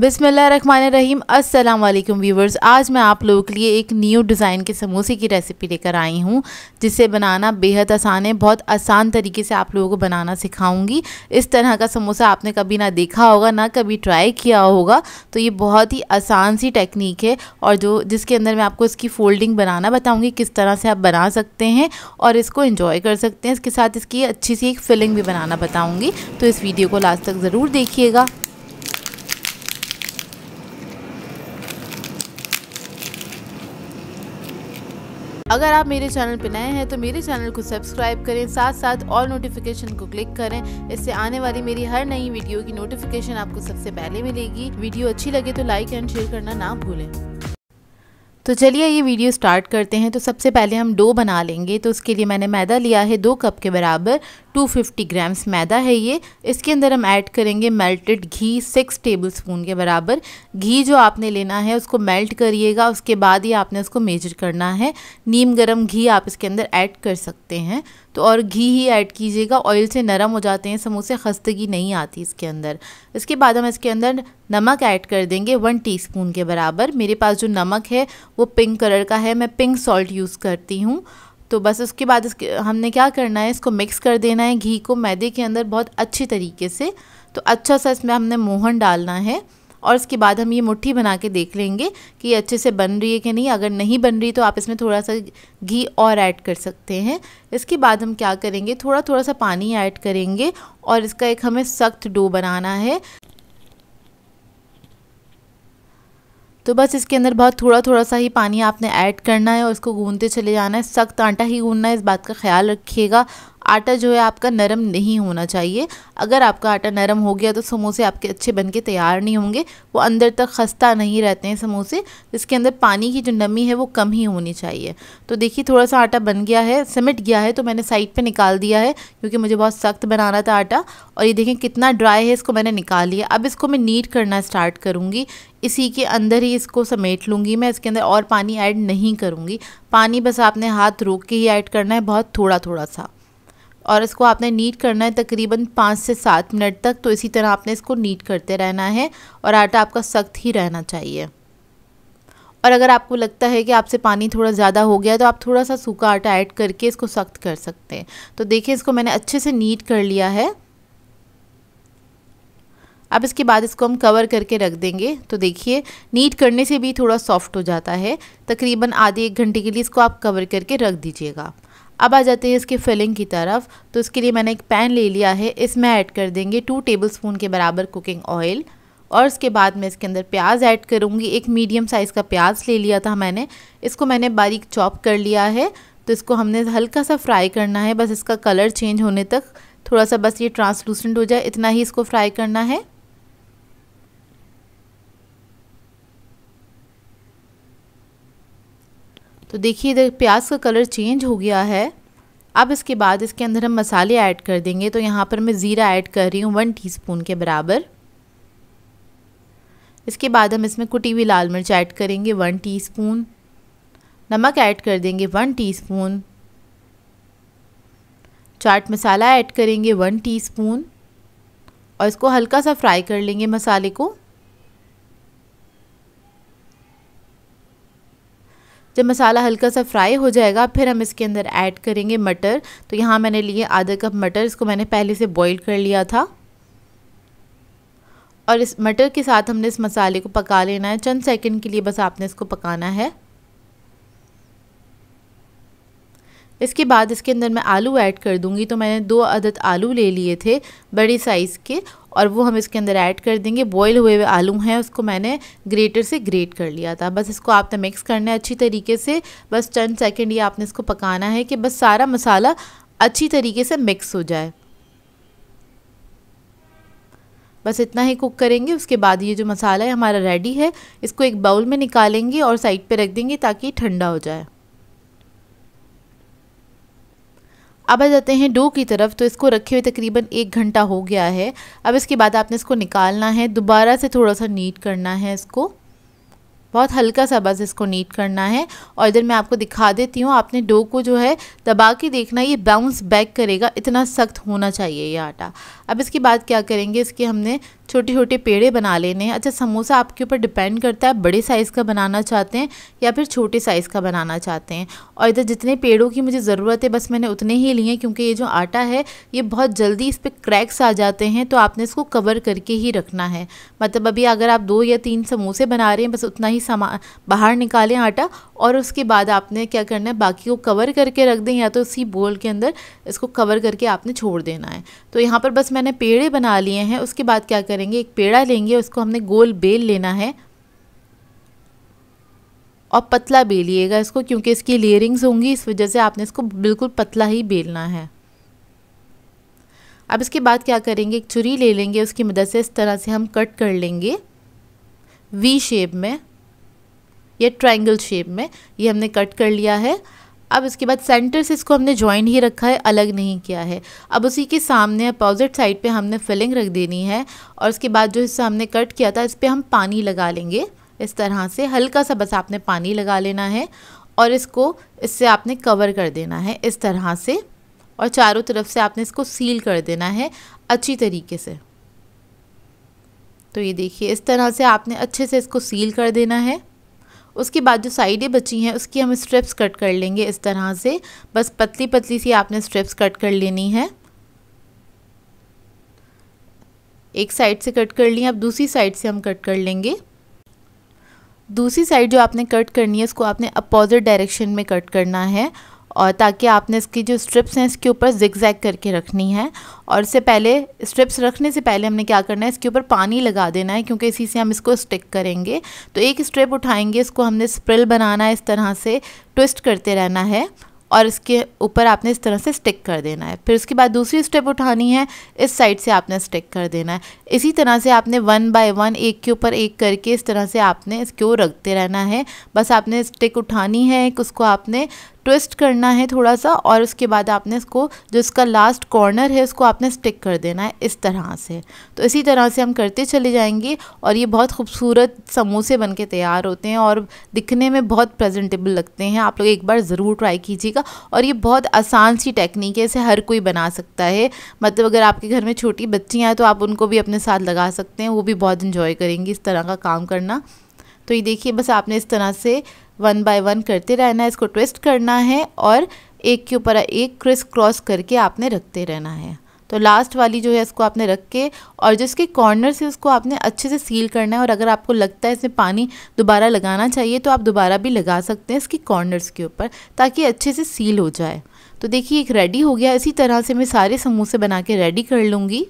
बिसमीम अल्लाम व्यूवर्स आज मैं आप लोगों के लिए एक न्यू डिज़ाइन के समोसे की रेसिपी लेकर आई हूँ जिसे बनाना बेहद आसान है बहुत आसान तरीके से आप लोगों को बनाना सिखाऊंगी इस तरह का समोसा आपने कभी ना देखा होगा ना कभी ट्राई किया होगा तो ये बहुत ही आसान सी टेक्निक है और जो जिसके अंदर मैं आपको इसकी फोल्डिंग बनाना बताऊँगी किस तरह से आप बना सकते हैं और इसको इन्जॉय कर सकते हैं इसके साथ इसकी अच्छी सी एक फिलिंग भी बनाना बताऊँगी तो इस वीडियो को लास्ट तक ज़रूर देखिएगा अगर आप मेरे चैनल पर नए हैं तो मेरे चैनल को सब्सक्राइब करें साथ साथ ऑल नोटिफिकेशन को क्लिक करें इससे आने वाली मेरी हर नई वीडियो की नोटिफिकेशन आपको सबसे पहले मिलेगी वीडियो अच्छी लगे तो लाइक एंड शेयर करना ना भूलें तो चलिए ये वीडियो स्टार्ट करते हैं तो सबसे पहले हम डो बना लेंगे तो उसके लिए मैंने मैदा लिया है दो कप के बराबर 250 ग्राम्स मैदा है ये इसके अंदर हम ऐड करेंगे मेल्टेड घी सिक्स टेबल स्पून के बराबर घी जो आपने लेना है उसको मेल्ट करिएगा उसके बाद ही आपने उसको मेजर करना है नीम गर्म घी आप इसके अंदर ऐड कर सकते हैं तो और घी ही ऐड कीजिएगा ऑयल से नरम हो जाते हैं समोसे खस्तगी नहीं आती इसके अंदर इसके बाद हम इसके अंदर नमक ऐड कर देंगे वन टीस्पून के बराबर मेरे पास जो नमक है वो पिंक कलर का है मैं पिंक सॉल्ट यूज़ करती हूँ तो बस उसके बाद इसके हमने क्या करना है इसको मिक्स कर देना है घी को मैदे के अंदर बहुत अच्छी तरीके से तो अच्छा सा इसमें हमने मोहन डालना है और उसके बाद हम ये मुट्ठी बना के देख लेंगे कि ये अच्छे से बन रही है कि नहीं अगर नहीं बन रही तो आप इसमें थोड़ा सा घी और ऐड कर सकते हैं इसके बाद हम क्या करेंगे थोड़ा थोड़ा सा पानी ऐड करेंगे और इसका एक हमें सख्त डो बनाना है तो बस इसके अंदर बहुत थोड़ा थोड़ा सा ही पानी आपने ऐड करना है और इसको गूंदते चले जाना है सख्त आटा ही गूंदना है इस बात का ख्याल रखिएगा आटा जो है आपका नरम नहीं होना चाहिए अगर आपका आटा नरम हो गया तो समोसे आपके अच्छे बन के तैयार नहीं होंगे वो अंदर तक खस्ता नहीं रहते हैं समोसे इसके अंदर पानी की जो नमी है वो कम ही होनी चाहिए तो देखिए थोड़ा सा आटा बन गया है सिमट गया है तो मैंने साइड पर निकाल दिया है क्योंकि मुझे बहुत सख्त बनाना था आटा और ये देखें कितना ड्राई है इसको मैंने निकाल लिया अब इसको मैं नीट करना स्टार्ट करूँगी इसी के अंदर ही इसको समेट लूँगी मैं इसके अंदर और पानी ऐड नहीं करूँगी पानी बस आपने हाथ रोक के ही ऐड करना है बहुत थोड़ा थोड़ा सा और इसको आपने नीट करना है तकरीबन पाँच से सात मिनट तक तो इसी तरह आपने इसको नीट करते रहना है और आटा आपका सख्त ही रहना चाहिए और अगर आपको लगता है कि आपसे पानी थोड़ा ज़्यादा हो गया तो आप थोड़ा सा सूखा आटा ऐड करके इसको सख्त कर सकते हैं तो देखिए इसको मैंने अच्छे से नीट कर लिया है अब इसके बाद इसको हम कवर करके रख देंगे तो देखिए नीट करने से भी थोड़ा सॉफ्ट हो जाता है तकरीबन आधे एक घंटे के लिए इसको आप कवर करके रख दीजिएगा अब आ जाते हैं इसके फिलिंग की तरफ तो इसके लिए मैंने एक पैन ले लिया है इसमें ऐड कर देंगे टू टेबलस्पून के बराबर कुकिंग ऑयल और उसके बाद मैं इसके अंदर प्याज ऐड करूँगी एक मीडियम साइज़ का प्याज ले लिया था मैंने इसको मैंने बारीक चॉप कर लिया है तो इसको हमने हल्का सा फ्राई करना है बस इसका कलर चेंज होने तक थोड़ा सा बस ये ट्रांसलूसेंट हो जाए इतना ही इसको फ्राई करना है तो देखिए इधर प्याज का कलर चेंज हो गया है अब इसके बाद इसके अंदर हम मसाले ऐड कर देंगे तो यहाँ पर मैं ज़ीरा ऐड कर रही हूँ वन टीस्पून के बराबर इसके बाद हम इसमें कुटी हुई लाल मिर्च ऐड करेंगे वन टीस्पून नमक ऐड कर देंगे one teaspoon chaat masala add करेंगे वन टीस्पून और इसको हल्का सा फ्राई कर लेंगे मसाले को जब मसाला हल्का सा फ्राई हो जाएगा फिर हम इसके अंदर ऐड करेंगे मटर तो यहाँ मैंने लिए आधा कप मटर इसको मैंने पहले से बॉईल कर लिया था और इस मटर के साथ हमने इस मसाले को पका लेना है चंद सेकंड के लिए बस आपने इसको पकाना है इसके बाद इसके अंदर मैं आलू ऐड कर दूँगी तो मैंने दो अदद आलू ले लिए थे बड़ी साइज़ के और वो हम इसके अंदर ऐड कर देंगे बॉयल हुए हुए आलू हैं उसको मैंने ग्रेटर से ग्रेट कर लिया था बस इसको आपने मिक्स करना है अच्छी तरीके से बस चंद सेकेंड ये आपने इसको पकाना है कि बस सारा मसाला अच्छी तरीके से मिक्स हो जाए बस इतना ही कुक करेंगे उसके बाद ये जो मसाला है हमारा रेडी है इसको एक बाउल में निकालेंगे और साइड पे रख देंगे ताकि ठंडा हो जाए अब आ जाते हैं डो की तरफ तो इसको रखे हुए तकरीबन एक घंटा हो गया है अब इसके बाद आपने इसको निकालना है दोबारा से थोड़ा सा नीट करना है इसको बहुत हल्का सा बस इसको नीट करना है और इधर मैं आपको दिखा देती हूँ आपने डो को जो है दबा के देखना ये बाउंस बैक करेगा इतना सख्त होना चाहिए ये आटा अब इसके बाद क्या करेंगे इसके हमने छोटे छोटे पेड़े बना लेने हैं अच्छा समोसा आपके ऊपर डिपेंड करता है बड़े साइज़ का बनाना चाहते हैं या फिर छोटे साइज़ का बनाना चाहते हैं और इधर जितने पेड़ों की मुझे ज़रूरत है बस मैंने उतने ही लिए क्योंकि ये जो आटा है ये बहुत जल्दी इस पर क्रैक्स आ जाते हैं तो आपने इसको कवर करके ही रखना है मतलब अभी अगर आप दो या तीन समोसे बना रहे हैं बस उतना ही समा बाहर निकालें आटा और उसके बाद आपने क्या करना है बाकी को कवर करके रख दें या तो उसी बोल के अंदर इसको कवर करके आपने छोड़ देना है तो यहाँ पर बस मैंने पेड़े बना लिए हैं उसके बाद क्या करें करेंगे एक पेड़ा लेंगे उसको हमने गोल बेल लेना है और पतला बेलिएगा इसको क्योंकि इसकी लेयरिंग्स होंगी इस वजह से आपने इसको बिल्कुल पतला ही बेलना है अब इसके बाद क्या करेंगे एक छुरी ले लेंगे उसकी मदद से इस तरह से हम कट कर लेंगे वी शेप में या ट्रायंगल शेप में ये हमने कट कर लिया है अब इसके बाद सेंटर से इसको हमने ज्वाइन ही रखा है अलग नहीं किया है अब उसी के सामने अपोजिट साइड पे हमने फिलिंग रख देनी है और उसके बाद जो हिस्सा हमने कट किया था इस पर हम पानी लगा लेंगे इस तरह से हल्का सा बस आपने पानी लगा लेना है और इसको इससे आपने कवर कर देना है इस तरह से और चारों तरफ से आपने इसको सील कर देना है अच्छी तरीके से तो ये देखिए इस तरह से आपने अच्छे से इसको सील कर देना है उसके बाद जो साइडें बची हैं उसकी हम स्ट्रिप्स कट कर लेंगे इस तरह से बस पतली पतली सी आपने स्ट्रिप्स कट कर लेनी है एक साइड से कट कर ली अब दूसरी साइड से हम कट कर लेंगे दूसरी साइड जो आपने कट करनी है उसको आपने अपोजिट डायरेक्शन में कट करना है और ताकि आपने इसकी जो स्ट्रिप्स हैं इसके ऊपर जिगजैग करके रखनी है और इससे पहले स्ट्रिप्स रखने से पहले हमने क्या करना है इसके ऊपर पानी लगा देना है क्योंकि इसी से हम इसको स्टिक करेंगे तो एक स्ट्रिप उठाएंगे इसको हमने स्प्रिल बनाना है इस तरह से ट्विस्ट करते रहना है और इसके ऊपर आपने इस तरह से स्टिक कर देना है फिर उसके बाद दूसरी स्टेप उठानी है इस साइड से आपने स्टिक कर देना है इसी तरह से आपने वन बाय वन एक के ऊपर एक करके इस तरह से आपने इसको रखते रहना है बस आपने स्टिक उठानी है एक उसको आपने ट्विस्ट करना है थोड़ा सा और उसके बाद आपने इसको जो इसका लास्ट कॉर्नर है उसको आपने स्टिक कर देना है इस तरह से तो इसी तरह से हम करते चले जाएंगे और ये बहुत खूबसूरत समोसे बन के तैयार होते हैं और दिखने में बहुत प्रेजेंटेबल लगते हैं आप लोग एक बार ज़रूर ट्राई कीजिएगा और ये बहुत आसान सी टेक्निक है इसे हर कोई बना सकता है मतलब अगर आपके घर में छोटी बच्चियाँ हैं तो आप उनको भी अपने साथ लगा सकते हैं वो भी बहुत इन्जॉय करेंगी इस तरह का काम करना तो ये देखिए बस आपने इस तरह से वन बाय वन करते रहना है इसको ट्विस्ट करना है और एक के ऊपर एक क्रिस क्रॉस करके आपने रखते रहना है तो लास्ट वाली जो है इसको आपने रख के और जो इसके कॉर्नर से उसको आपने अच्छे से सील करना है और अगर आपको लगता है इसमें पानी दोबारा लगाना चाहिए तो आप दोबारा भी लगा सकते हैं इसके कॉर्नर्स के ऊपर ताकि अच्छे से सील हो जाए तो देखिए एक रेडी हो गया इसी तरह से मैं सारे समोसे बना के रेडी कर लूँगी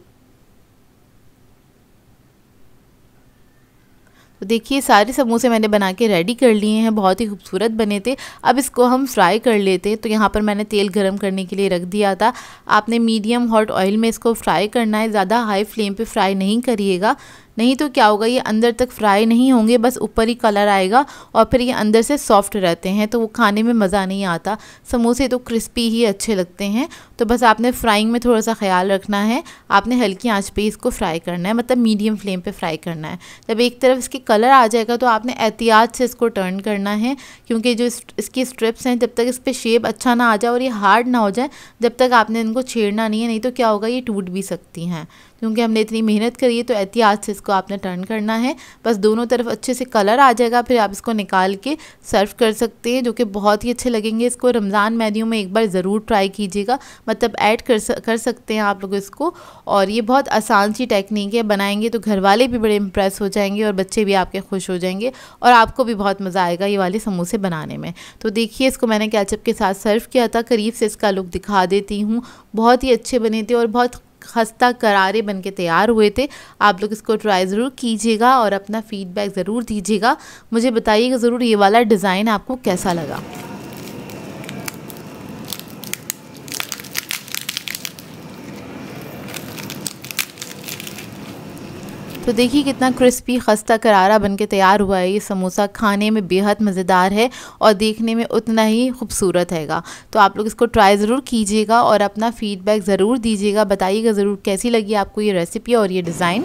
तो देखिए सारे समोसे मैंने बना के रेडी कर लिए हैं बहुत ही खूबसूरत बने थे अब इसको हम फ्राई कर लेते तो यहाँ पर मैंने तेल गर्म करने के लिए रख दिया था आपने मीडियम हॉट ऑयल में इसको फ्राई करना है ज़्यादा हाई फ्लेम पर फ्राई नहीं करिएगा नहीं तो क्या होगा ये अंदर तक फ्राई नहीं होंगे बस ऊपर ही कलर आएगा और फिर ये अंदर से सॉफ्ट रहते हैं तो वो खाने में मज़ा नहीं आता समोसे तो क्रिस्पी ही अच्छे लगते हैं तो बस आपने फ्राइंग में थोड़ा सा ख्याल रखना है आपने हल्की आंच पे इसको फ्राई करना है मतलब मीडियम फ्लेम पे फ्राई करना है जब एक तरफ इसके कलर आ जाएगा तो आपने एहतियात से इसको टर्न करना है क्योंकि जो इसकी स्ट्रिप्स हैं जब तक इस पर शेप अच्छा ना आ जाए और ये हार्ड ना हो जाए जब तक आपने इनको छेड़ना नहीं है नहीं तो क्या होगा ये टूट भी सकती हैं क्योंकि हमने इतनी मेहनत करी है तो एहतियात से इसको आपने टर्न करना है बस दोनों तरफ अच्छे से कलर आ जाएगा फिर आप इसको निकाल के सर्व कर सकते हैं जो कि बहुत ही अच्छे लगेंगे इसको रमज़ान मेन्यू में एक बार ज़रूर ट्राई कीजिएगा मतलब ऐड कर कर सकते हैं आप लोग इसको और ये बहुत आसान सी टेक्निक है बनाएंगे तो घर वाले भी बड़े इंप्रेस हो जाएंगे और बच्चे भी आपके खुश हो जाएंगे और आपको भी बहुत मज़ा आएगा ये वाले समोसे बनाने में तो देखिए इसको मैंने कैचअप के साथ सर्व किया था करीब से इसका लुक दिखा देती हूँ बहुत ही अच्छे बने थे और बहुत खस्ता करारे बन के तैयार हुए थे आप लोग इसको ट्राई ज़रूर कीजिएगा और अपना फ़ीडबैक ज़रूर दीजिएगा मुझे बताइएगा ज़रूर ये वाला डिज़ाइन आपको कैसा लगा तो देखिए कितना क्रिस्पी खस्ता करारा बन के तैयार हुआ है ये समोसा खाने में बेहद मज़ेदार है और देखने में उतना ही खूबसूरत हैगा तो आप लोग इसको ट्राई ज़रूर कीजिएगा और अपना फ़ीडबैक ज़रूर दीजिएगा बताइएगा ज़रूर कैसी लगी आपको ये रेसिपी और ये डिज़ाइन